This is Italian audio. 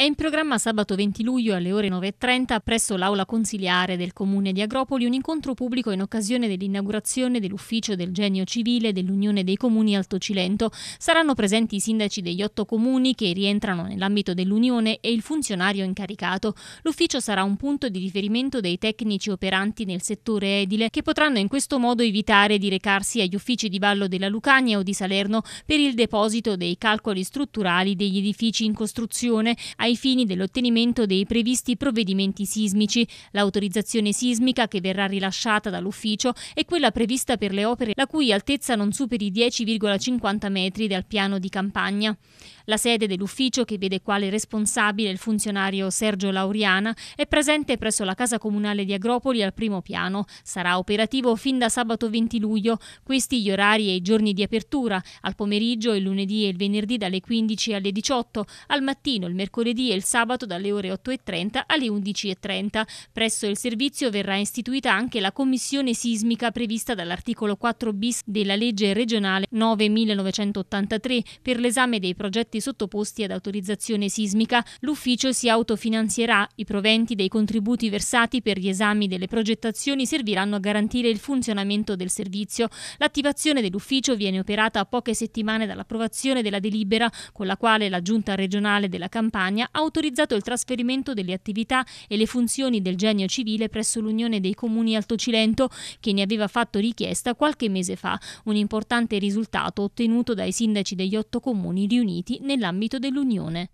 È in programma sabato 20 luglio alle ore 9.30 presso l'aula consiliare del comune di Agropoli un incontro pubblico in occasione dell'inaugurazione dell'ufficio del genio civile dell'Unione dei Comuni Alto Cilento. Saranno presenti i sindaci degli otto comuni che rientrano nell'ambito dell'Unione e il funzionario incaricato. L'ufficio sarà un punto di riferimento dei tecnici operanti nel settore edile che potranno in questo modo evitare di recarsi agli uffici di Vallo della Lucania o di Salerno per il deposito dei calcoli strutturali degli edifici in costruzione, ai ai fini dell'ottenimento dei previsti provvedimenti sismici, l'autorizzazione sismica che verrà rilasciata dall'ufficio è quella prevista per le opere la cui altezza non superi 10,50 metri dal piano di campagna. La sede dell'ufficio, che vede quale responsabile il funzionario Sergio Lauriana, è presente presso la Casa Comunale di Agropoli al primo piano. Sarà operativo fin da sabato 20 luglio, questi gli orari e i giorni di apertura, al pomeriggio il lunedì e il venerdì dalle 15 alle 18, al mattino il mercoledì e il sabato dalle ore 8.30 alle 11.30. Presso il servizio verrà istituita anche la commissione sismica prevista dall'articolo 4 bis della legge regionale 9.983 per l'esame dei progetti progetti sottoposti ad autorizzazione sismica. L'ufficio si autofinanzierà. I proventi dei contributi versati per gli esami delle progettazioni serviranno a garantire il funzionamento del servizio. L'attivazione dell'ufficio viene operata a poche settimane dall'approvazione della delibera con la quale la Giunta regionale della Campania ha autorizzato il trasferimento delle attività e le funzioni del genio civile presso l'Unione dei Comuni Alto Cilento, che ne aveva fatto richiesta qualche mese fa, un importante risultato ottenuto dai sindaci degli otto comuni riuniti nell'ambito dell'Unione.